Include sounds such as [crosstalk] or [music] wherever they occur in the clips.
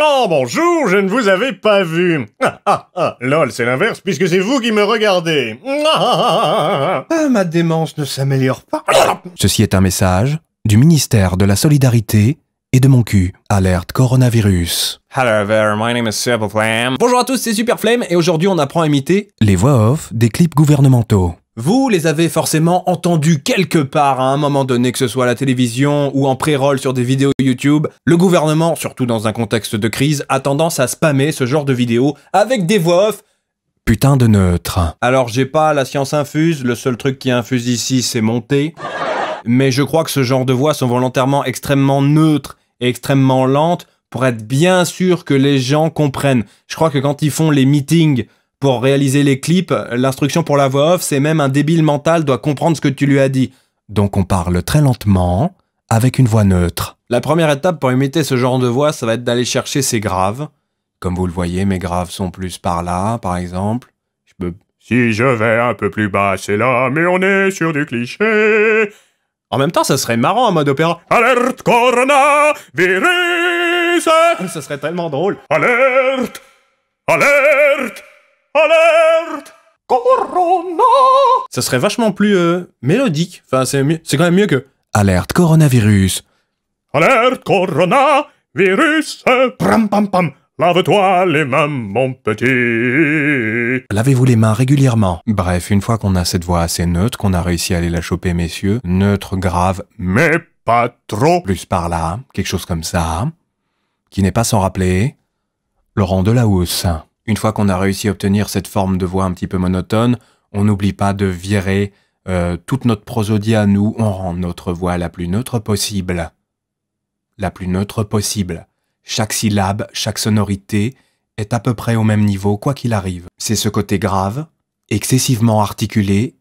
Oh bonjour, je ne vous avais pas vu. Ah ah ah, lol, c'est l'inverse puisque c'est vous qui me regardez. Ah, ah, ma démence ne s'améliore pas. Ceci est un message du ministère de la Solidarité et de mon cul. Alerte coronavirus. Hello there, my name is Bonjour à tous, c'est Superflame et aujourd'hui on apprend à imiter les voix off des clips gouvernementaux. Vous les avez forcément entendus quelque part à un moment donné, que ce soit à la télévision ou en pré-roll sur des vidéos YouTube. Le gouvernement, surtout dans un contexte de crise, a tendance à spammer ce genre de vidéos avec des voix off putain de neutre. Alors j'ai pas la science infuse, le seul truc qui infuse ici c'est monter. Mais je crois que ce genre de voix sont volontairement extrêmement neutres et extrêmement lentes pour être bien sûr que les gens comprennent. Je crois que quand ils font les meetings pour réaliser les clips, l'instruction pour la voix off, c'est même un débile mental doit comprendre ce que tu lui as dit. Donc on parle très lentement, avec une voix neutre. La première étape pour imiter ce genre de voix, ça va être d'aller chercher ses graves. Comme vous le voyez, mes graves sont plus par là, par exemple. Si je vais un peu plus bas, c'est là, mais on est sur du cliché. En même temps, ça serait marrant en mode opéra. Alerte Corona Virus Ça serait tellement drôle. Alerte Alerte Alerte Corona Ça serait vachement plus euh, mélodique. Enfin, c'est, c'est quand même mieux que Alerte coronavirus. Alerte coronavirus Pram pam pam Lave-toi les mains, mon petit Lavez-vous les mains régulièrement. Bref, une fois qu'on a cette voix assez neutre, qu'on a réussi à aller la choper, messieurs, neutre, grave, mais pas trop. Plus par là, quelque chose comme ça, qui n'est pas sans rappeler Laurent Delahousse. Une fois qu'on a réussi à obtenir cette forme de voix un petit peu monotone, on n'oublie pas de virer euh, toute notre prosodie à nous, on rend notre voix la plus neutre possible. La plus neutre possible. Chaque syllabe, chaque sonorité est à peu près au même niveau, quoi qu'il arrive. C'est ce côté grave, excessivement articulé,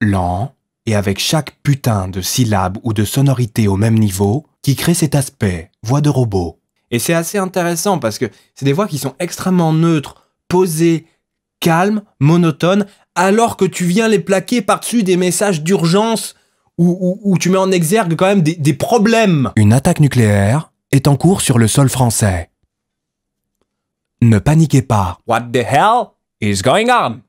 lent, et avec chaque putain de syllabe ou de sonorité au même niveau, qui crée cet aspect, voix de robot. Et c'est assez intéressant parce que c'est des voix qui sont extrêmement neutres, posées, calmes, monotones, alors que tu viens les plaquer par-dessus des messages d'urgence où, tu mets en exergue quand même des, des problèmes. Une attaque nucléaire est en cours sur le sol français. Ne paniquez pas. What the hell is going on?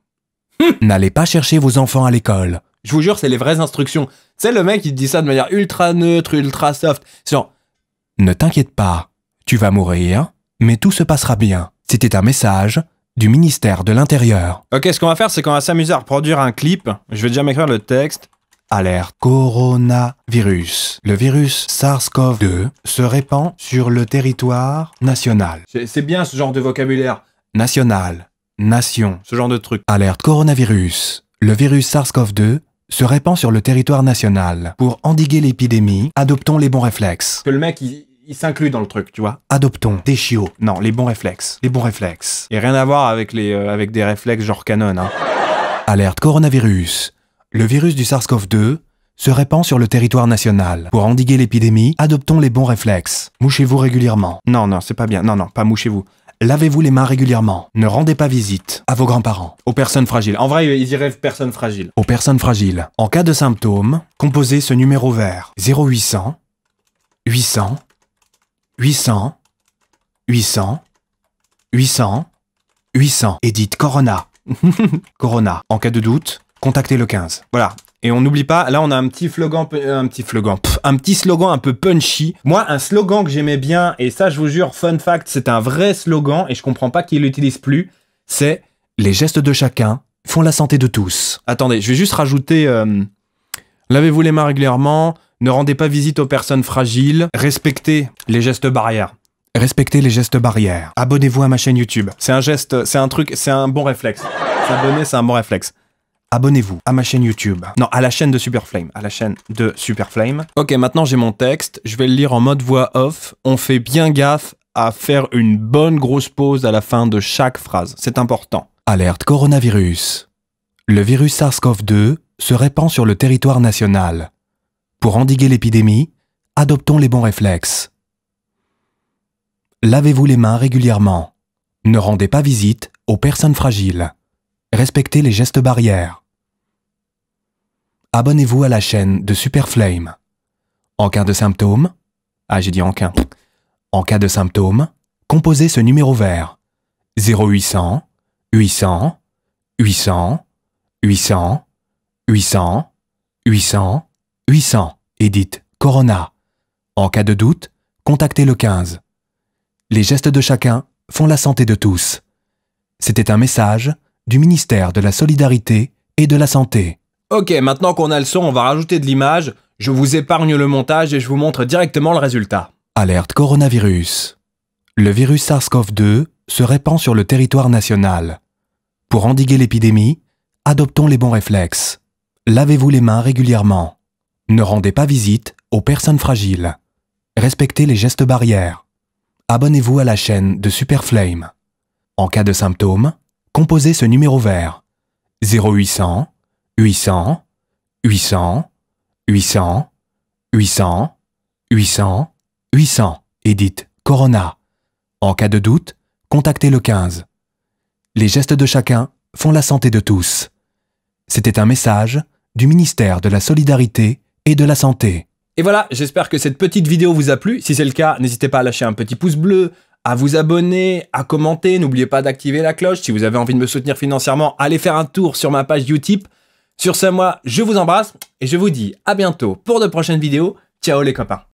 Hmm. N'allez pas chercher vos enfants à l'école. Je vous jure, c'est les vraies instructions. C'est le mec qui dit ça de manière ultra neutre, ultra soft. genre, ne t'inquiète pas, tu vas mourir, mais tout se passera bien. C'était un message du ministère de l'Intérieur. Ok, ce qu'on va faire, c'est qu'on va s'amuser à reproduire un clip. Je vais déjà m'écrire le texte. Alerte coronavirus. Le virus SARS-CoV-2 se répand sur le territoire national. C'est bien ce genre de vocabulaire. National, nation. Ce genre de truc. Alerte coronavirus. Le virus SARS-CoV-2 se répand sur le territoire national. Pour endiguer l'épidémie, adoptons les bons réflexes. Que le mec, il, il s'inclut dans le truc, tu vois. Adoptons des chiots. Non, les bons réflexes. Les bons réflexes. Et rien à voir avec, les, euh, avec des réflexes genre canon. Hein. Alerte coronavirus. Le virus du SARS-CoV-2 se répand sur le territoire national. Pour endiguer l'épidémie, adoptons les bons réflexes. Mouchez-vous régulièrement. Non, non, c'est pas bien. Non, non, pas mouchez-vous. Lavez-vous les mains régulièrement. Ne rendez pas visite à vos grands-parents. Aux personnes fragiles. En vrai, ils y rêvent personnes fragiles. Aux personnes fragiles. En cas de symptômes, composez ce numéro vert 0800 800 800, 800, 800, 800. Et dites Corona. [laughs] Corona. En cas de doute, contactez le 15. Voilà. Et on n'oublie pas, là on a un petit slogan, euh, un petit slogan, un petit slogan un peu punchy. Moi, un slogan que j'aimais bien, et ça je vous jure, fun fact, c'est un vrai slogan et je comprends pas qu'il l'utilise plus, c'est les gestes de chacun font la santé de tous. Attendez, je vais juste rajouter, euh, lavez-vous les mains régulièrement, ne rendez pas visite aux personnes fragiles. Respectez les gestes barrières. Respectez les gestes barrières. Abonnez-vous à ma chaîne YouTube. C'est un geste, c'est un truc, c'est un bon réflexe. S'abonner, c'est un bon réflexe. Abonnez-vous à ma chaîne YouTube. Non, à la chaîne de Superflame. À la chaîne de Superflame. Ok, maintenant j'ai mon texte. Je vais le lire en mode voix off. On fait bien gaffe à faire une bonne grosse pause à la fin de chaque phrase. C'est important. Alerte coronavirus. Le virus SARS-CoV-2 se répand sur le territoire national. Pour endiguer l'épidémie, adoptons les bons réflexes. Lavez-vous les mains régulièrement. Ne rendez pas visite aux personnes fragiles. Respectez les gestes barrières. Abonnez-vous à la chaîne de Superflame. En cas de symptômes, ah j'ai dit en cas. En cas de symptômes, composez ce numéro vert 0800 800 800 800 800 800 800, dites Corona. En cas de doute, contactez le 15. Les gestes de chacun font la santé de tous. C'était un message du ministère de la Solidarité et de la Santé. Ok, maintenant qu'on a le son, on va rajouter de l'image. Je vous épargne le montage et je vous montre directement le résultat. Alerte coronavirus. Le virus SARS-CoV-2 se répand sur le territoire national. Pour endiguer l'épidémie, adoptons les bons réflexes. Lavez-vous les mains régulièrement. Ne rendez pas visite aux personnes fragiles. Respectez les gestes barrières. Abonnez-vous à la chaîne de Superflame. En cas de symptômes, composez ce numéro vert 0800 800 800 800 800 800 800 et dites Corona. En cas de doute, contactez le 15. Les gestes de chacun font la santé de tous. C'était un message du ministère de la Solidarité et de la santé. Et voilà, j'espère que cette petite vidéo vous a plu. Si c'est le cas, n'hésitez pas à lâcher un petit pouce bleu, à vous abonner, à commenter. N'oubliez pas d'activer la cloche. Si vous avez envie de me soutenir financièrement, allez faire un tour sur ma page Utip. Sur ce, moi, je vous embrasse et je vous dis à bientôt pour de prochaines vidéos. Ciao les copains